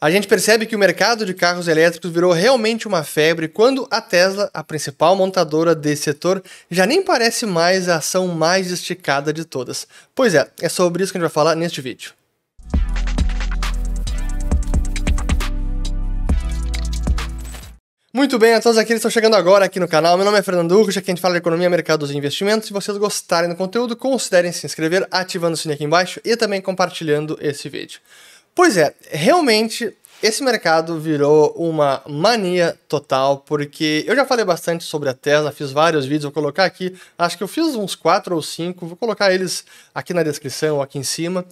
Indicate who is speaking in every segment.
Speaker 1: A gente percebe que o mercado de carros elétricos virou realmente uma febre quando a Tesla, a principal montadora desse setor, já nem parece mais a ação mais esticada de todas. Pois é, é sobre isso que a gente vai falar neste vídeo. Muito bem, a todos aqueles que estão chegando agora aqui no canal, meu nome é Fernando Hugo, já que a gente fala de economia, mercados e investimentos. Se vocês gostarem do conteúdo, considerem se inscrever ativando o sininho aqui embaixo e também compartilhando esse vídeo. Pois é, realmente esse mercado virou uma mania total, porque eu já falei bastante sobre a Tesla, fiz vários vídeos, vou colocar aqui, acho que eu fiz uns 4 ou 5, vou colocar eles aqui na descrição, aqui em cima.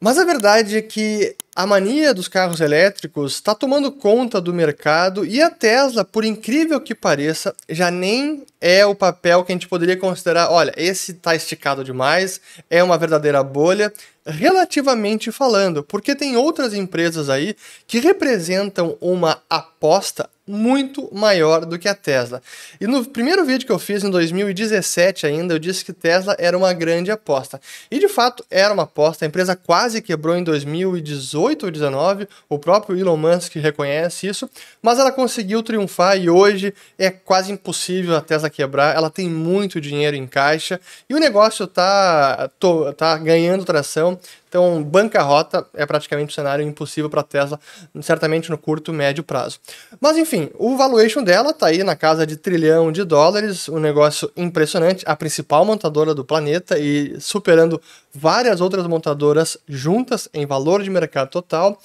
Speaker 1: Mas a verdade é que a mania dos carros elétricos está tomando conta do mercado e a Tesla, por incrível que pareça, já nem é o papel que a gente poderia considerar. Olha, esse está esticado demais, é uma verdadeira bolha, relativamente falando, porque tem outras empresas aí que representam uma aposta muito maior do que a Tesla. E no primeiro vídeo que eu fiz em 2017 ainda, eu disse que Tesla era uma grande aposta. E de fato era uma aposta, a empresa quase quebrou em 2018 18 ou 19, o próprio Elon Musk reconhece isso, mas ela conseguiu triunfar e hoje é quase impossível a Tesla quebrar, ela tem muito dinheiro em caixa e o negócio está tá ganhando tração, então, bancarrota é praticamente um cenário impossível para a Tesla, certamente no curto, e médio prazo. Mas enfim, o valuation dela está aí na casa de trilhão de dólares, um negócio impressionante, a principal montadora do planeta e superando várias outras montadoras juntas em valor de mercado total.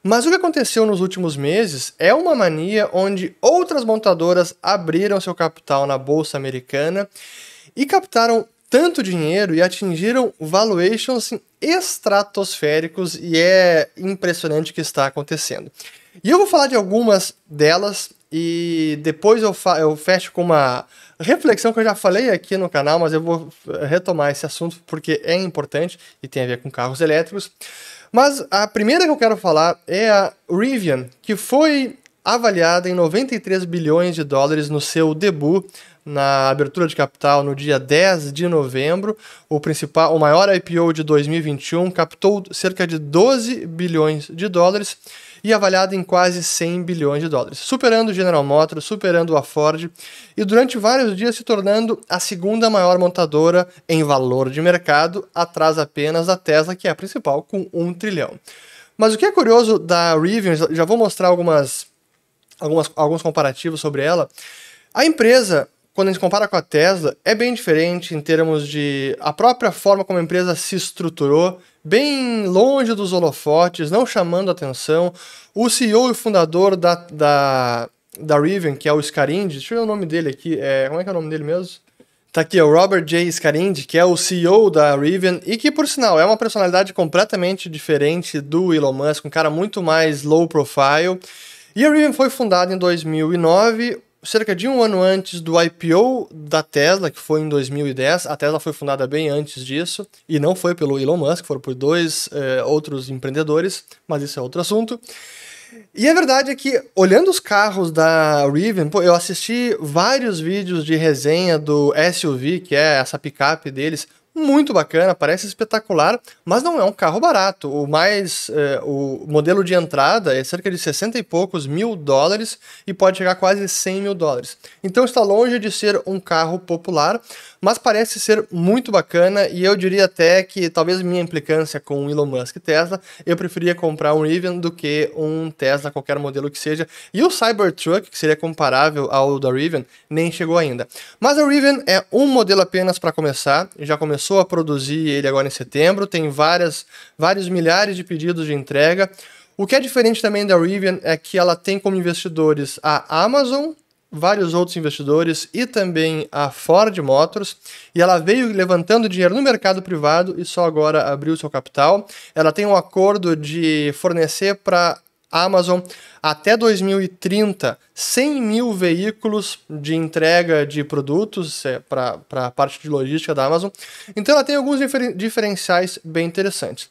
Speaker 1: Mas o que aconteceu nos últimos meses é uma mania onde outras montadoras abriram seu capital na bolsa americana e captaram tanto dinheiro e atingiram valuations estratosféricos e é impressionante o que está acontecendo. E eu vou falar de algumas delas e depois eu, eu fecho com uma reflexão que eu já falei aqui no canal, mas eu vou eh, retomar esse assunto porque é importante e tem a ver com carros elétricos. Mas a primeira que eu quero falar é a Rivian, que foi avaliada em 93 bilhões de dólares no seu debut na abertura de capital no dia 10 de novembro. O principal, o maior IPO de 2021 captou cerca de 12 bilhões de dólares e avaliado em quase 100 bilhões de dólares, superando o General Motors, superando a Ford e durante vários dias se tornando a segunda maior montadora em valor de mercado, atrás apenas da Tesla, que é a principal, com 1 trilhão. Mas o que é curioso da Rivian, já vou mostrar algumas, algumas alguns comparativos sobre ela. A empresa quando a gente compara com a Tesla, é bem diferente em termos de a própria forma como a empresa se estruturou, bem longe dos holofotes, não chamando atenção. O CEO e fundador da, da, da Rivian, que é o Scarindi, deixa eu ver o nome dele aqui, é, como é que é o nome dele mesmo? Tá aqui, é o Robert J. Scarindi, que é o CEO da Rivian e que, por sinal, é uma personalidade completamente diferente do Elon Musk, um cara muito mais low profile. E a Rivian foi fundada em 2009, cerca de um ano antes do IPO da Tesla, que foi em 2010. A Tesla foi fundada bem antes disso e não foi pelo Elon Musk, foram por dois eh, outros empreendedores, mas isso é outro assunto. E a verdade é que, olhando os carros da Rivian, pô, eu assisti vários vídeos de resenha do SUV, que é essa picape deles muito bacana, parece espetacular, mas não é um carro barato. O mais é, o modelo de entrada é cerca de 60 e poucos mil dólares e pode chegar a quase 100 mil dólares. Então está longe de ser um carro popular, mas parece ser muito bacana e eu diria até que talvez minha implicância com Elon Musk e Tesla, eu preferia comprar um Rivian do que um Tesla, qualquer modelo que seja. E o Cybertruck, que seria comparável ao da Rivian, nem chegou ainda. Mas a Rivian é um modelo apenas para começar, já começou começou a produzir ele agora em setembro, tem várias, vários milhares de pedidos de entrega. O que é diferente também da Rivian é que ela tem como investidores a Amazon, vários outros investidores e também a Ford Motors, e ela veio levantando dinheiro no mercado privado e só agora abriu seu capital. Ela tem um acordo de fornecer para Amazon. Até 2030, 100 mil veículos de entrega de produtos é, para a parte de logística da Amazon. Então ela tem alguns diferenciais bem interessantes.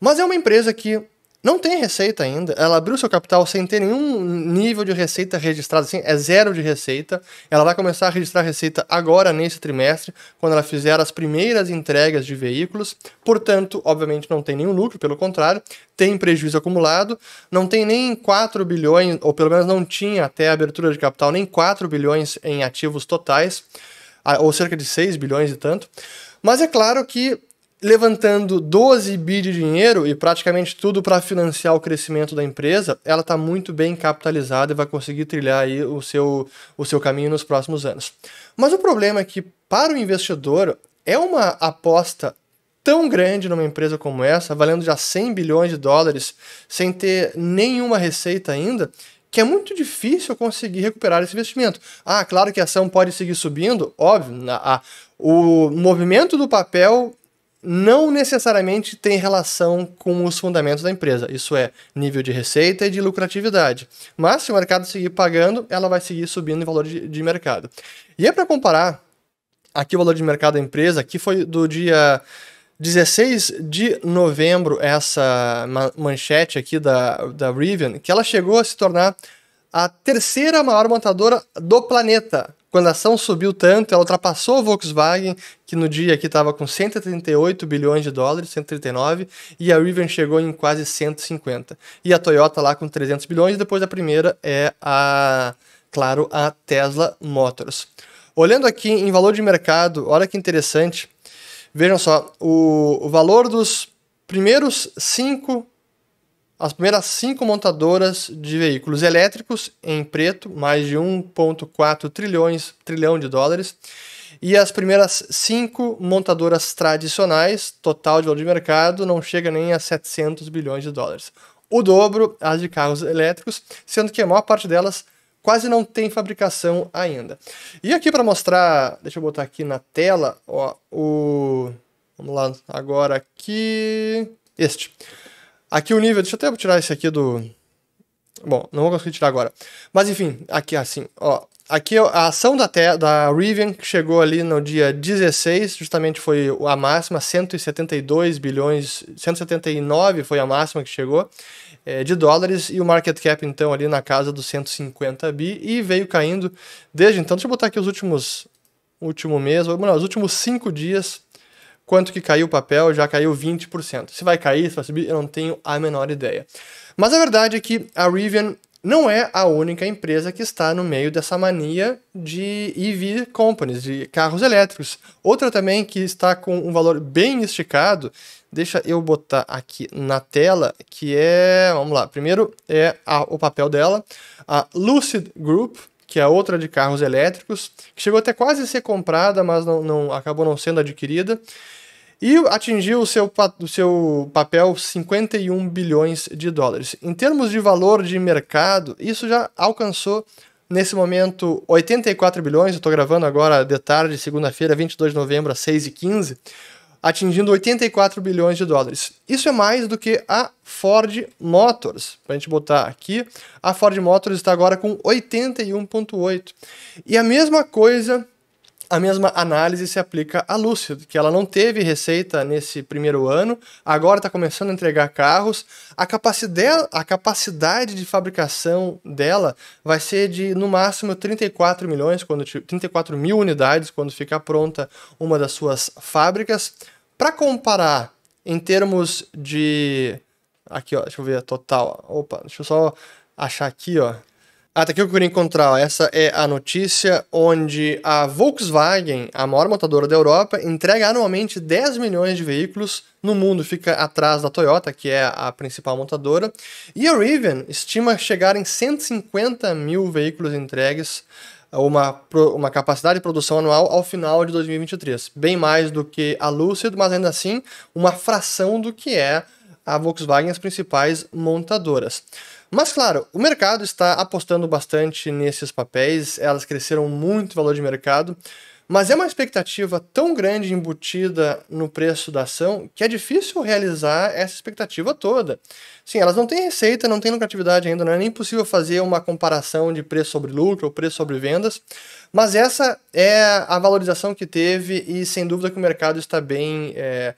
Speaker 1: Mas é uma empresa que não tem receita ainda. Ela abriu seu capital sem ter nenhum nível de receita registrado assim, é zero de receita. Ela vai começar a registrar receita agora nesse trimestre, quando ela fizer as primeiras entregas de veículos. Portanto, obviamente não tem nenhum lucro, pelo contrário, tem prejuízo acumulado, não tem nem 4 bilhões, ou pelo menos não tinha até a abertura de capital nem 4 bilhões em ativos totais, ou cerca de 6 bilhões e tanto. Mas é claro que levantando 12 bi de dinheiro e praticamente tudo para financiar o crescimento da empresa, ela está muito bem capitalizada e vai conseguir trilhar aí o seu, o seu caminho nos próximos anos. Mas o problema é que, para o investidor, é uma aposta tão grande numa empresa como essa, valendo já 100 bilhões de dólares, sem ter nenhuma receita ainda, que é muito difícil conseguir recuperar esse investimento. Ah, claro que a ação pode seguir subindo, óbvio, a, a o movimento do papel não necessariamente tem relação com os fundamentos da empresa, isso é, nível de receita e de lucratividade. Mas se o mercado seguir pagando, ela vai seguir subindo em valor de, de mercado. E é para comparar aqui o valor de mercado da empresa, aqui foi do dia 16 de novembro, essa manchete aqui da, da Rivian, que ela chegou a se tornar a terceira maior montadora do planeta. Quando a ação subiu tanto, ela ultrapassou a Volkswagen, que no dia aqui estava com 138 bilhões de dólares, 139, e a Rivian chegou em quase 150. E a Toyota lá com 300 bilhões, e depois a primeira é a, claro, a Tesla Motors. Olhando aqui em valor de mercado, olha que interessante. Vejam só, o, o valor dos primeiros cinco as primeiras cinco montadoras de veículos elétricos em preto, mais de 1,4 trilhões trilhão de dólares. E as primeiras cinco montadoras tradicionais, total de valor de mercado, não chega nem a 700 bilhões de dólares. O dobro as de carros elétricos, sendo que a maior parte delas quase não tem fabricação ainda. E aqui para mostrar, deixa eu botar aqui na tela, ó, o vamos lá agora aqui este. Aqui o nível, deixa eu até tirar esse aqui do... Bom, não vou conseguir tirar agora. Mas enfim, aqui assim, ó. Aqui é a ação da, te, da Rivian, que chegou ali no dia 16, justamente foi a máxima, 172 bilhões, 179 foi a máxima que chegou é, de dólares, e o market cap então ali na casa dos 150 bi, e veio caindo desde então. Deixa eu botar aqui os últimos, último mês, não, os últimos cinco dias, Quanto que caiu o papel? Já caiu 20%. Se vai cair, se vai subir, eu não tenho a menor ideia. Mas a verdade é que a Rivian não é a única empresa que está no meio dessa mania de EV companies, de carros elétricos. Outra também que está com um valor bem esticado, deixa eu botar aqui na tela, que é, vamos lá, primeiro é a, o papel dela, a Lucid Group, que é outra de carros elétricos, que chegou até quase a ser comprada, mas não, não acabou não sendo adquirida. E atingiu o seu, o seu papel 51 bilhões de dólares. Em termos de valor de mercado, isso já alcançou nesse momento 84 bilhões. Eu estou gravando agora de tarde, segunda-feira, 22 de novembro, às 6h15 atingindo 84 bilhões de dólares. Isso é mais do que a Ford Motors. Para a gente botar aqui, a Ford Motors está agora com 81,8. E a mesma coisa a mesma análise se aplica à Lúcio, que ela não teve receita nesse primeiro ano, agora está começando a entregar carros. A capacidade, a capacidade de fabricação dela vai ser de no máximo 34 milhões, quando 34 mil unidades quando ficar pronta uma das suas fábricas. Para comparar em termos de aqui, ó, deixa eu ver a total. Opa, deixa eu só achar aqui, ó. Até aqui eu queria encontrar. Essa é a notícia onde a Volkswagen, a maior montadora da Europa, entrega anualmente 10 milhões de veículos no mundo, fica atrás da Toyota, que é a principal montadora. E a Rivian estima chegar em 150 mil veículos entregues, uma, uma capacidade de produção anual ao final de 2023. Bem mais do que a Lucid, mas ainda assim uma fração do que é a Volkswagen as principais montadoras. Mas claro, o mercado está apostando bastante nesses papéis, elas cresceram muito o valor de mercado. Mas é uma expectativa tão grande embutida no preço da ação que é difícil realizar essa expectativa toda. Sim, elas não têm receita, não têm lucratividade ainda, não é nem possível fazer uma comparação de preço sobre lucro ou preço sobre vendas, mas essa é a valorização que teve e sem dúvida que o mercado está bem é,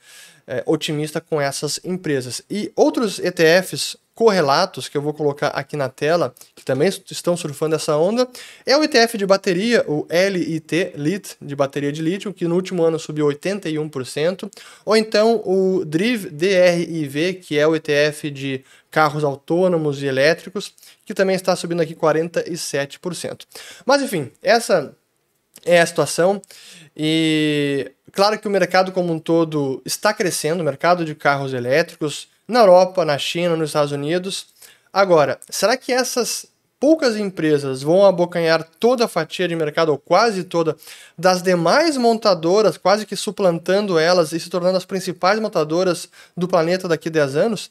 Speaker 1: é, otimista com essas empresas. E outros ETFs correlatos que eu vou colocar aqui na tela, que também estão surfando essa onda, é o ETF de bateria, o LIT, LIT de bateria de lítio, que no último ano subiu 81%, ou então o DRIV, DRIV, que é o ETF de carros autônomos e elétricos, que também está subindo aqui 47%. Mas enfim, essa é a situação e claro que o mercado como um todo está crescendo, o mercado de carros elétricos na Europa, na China, nos Estados Unidos. Agora, será que essas poucas empresas vão abocanhar toda a fatia de mercado, ou quase toda, das demais montadoras, quase que suplantando elas e se tornando as principais montadoras do planeta daqui a 10 anos?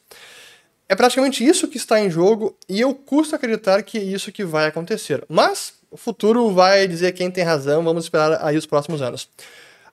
Speaker 1: É praticamente isso que está em jogo e eu custo acreditar que é isso que vai acontecer. Mas o futuro vai dizer quem tem razão, vamos esperar aí os próximos anos.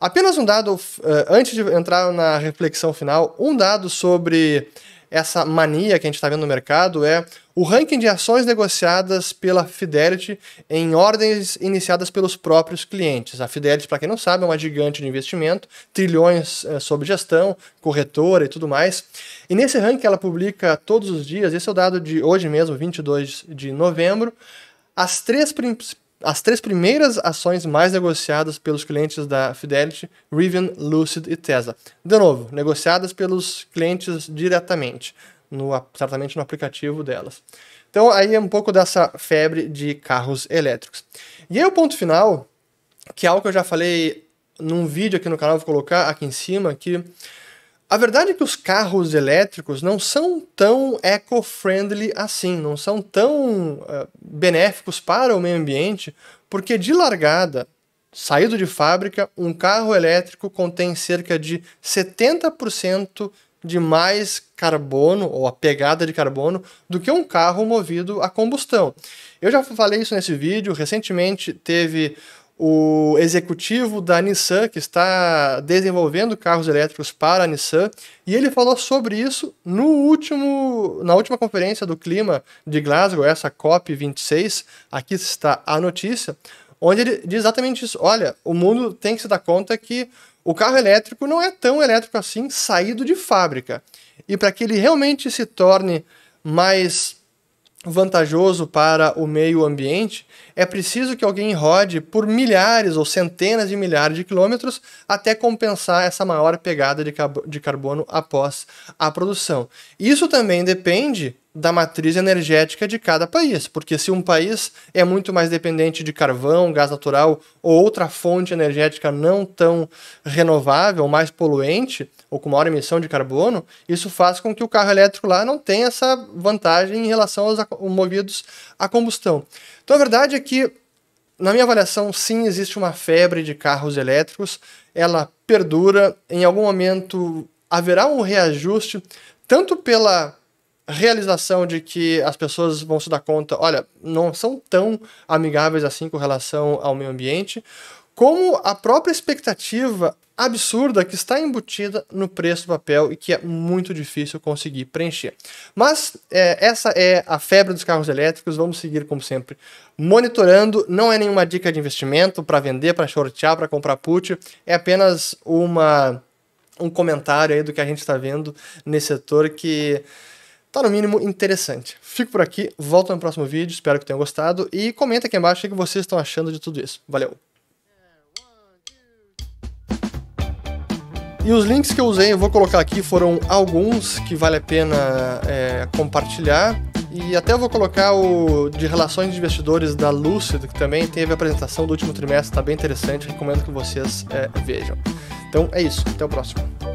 Speaker 1: Apenas um dado, eh, antes de entrar na reflexão final, um dado sobre essa mania que a gente está vendo no mercado é o ranking de ações negociadas pela Fidelity em ordens iniciadas pelos próprios clientes. A Fidelity, para quem não sabe, é uma gigante de investimento, trilhões é, sob gestão, corretora e tudo mais. E nesse ranking ela publica todos os dias, esse é o dado de hoje mesmo, 22 de novembro, as três as três primeiras ações mais negociadas pelos clientes da Fidelity, Rivian, Lucid e Tesla. De novo, negociadas pelos clientes diretamente, no, certamente no aplicativo delas. Então aí é um pouco dessa febre de carros elétricos. E aí o ponto final, que é algo que eu já falei num vídeo aqui no canal, vou colocar aqui em cima, que a verdade é que os carros elétricos não são tão eco-friendly assim, não são tão uh, benéficos para o meio ambiente, porque de largada, saído de fábrica, um carro elétrico contém cerca de 70% de mais carbono ou a pegada de carbono do que um carro movido a combustão. Eu já falei isso nesse vídeo, recentemente teve o executivo da Nissan, que está desenvolvendo carros elétricos para a Nissan, e ele falou sobre isso no último, na última conferência do clima de Glasgow, essa COP26, aqui está a notícia, onde ele diz exatamente isso. Olha, o mundo tem que se dar conta que o carro elétrico não é tão elétrico assim saído de fábrica. E para que ele realmente se torne mais vantajoso para o meio ambiente, é preciso que alguém rode por milhares ou centenas de milhares de quilômetros até compensar essa maior pegada de, carbono após a produção. Isso também depende da matriz energética de cada país, porque se um país é muito mais dependente de carvão, gás natural ou outra fonte energética não tão renovável, mais poluente ou com maior emissão de carbono, isso faz com que o carro elétrico lá não tenha essa vantagem em relação aos movidos a combustão. Então a verdade é que na minha avaliação, sim, existe uma febre de carros elétricos, ela perdura, em algum momento haverá um reajuste tanto pela realização de que as pessoas vão se dar conta, olha, não são tão amigáveis assim com relação ao meio ambiente, como a própria expectativa absurda que está embutida no preço do papel e que é muito difícil conseguir preencher. Mas é, essa é a febre dos carros elétricos, vamos seguir como sempre monitorando, não é nenhuma dica de investimento para vender, para shortear, para comprar put, é apenas uma um comentário aí do que a gente está vendo nesse setor que tá no mínimo interessante. Fico por aqui, volto no próximo vídeo, espero que tenham gostado e comenta aqui embaixo o que vocês estão achando de tudo isso. Valeu! E os links que eu usei, eu vou colocar aqui, foram alguns que vale a pena é, compartilhar. E até eu vou colocar o de relações de investidores da Lucid, que também teve a apresentação do último trimestre, tá bem interessante, recomendo que vocês é, vejam. Então é isso, até o próximo.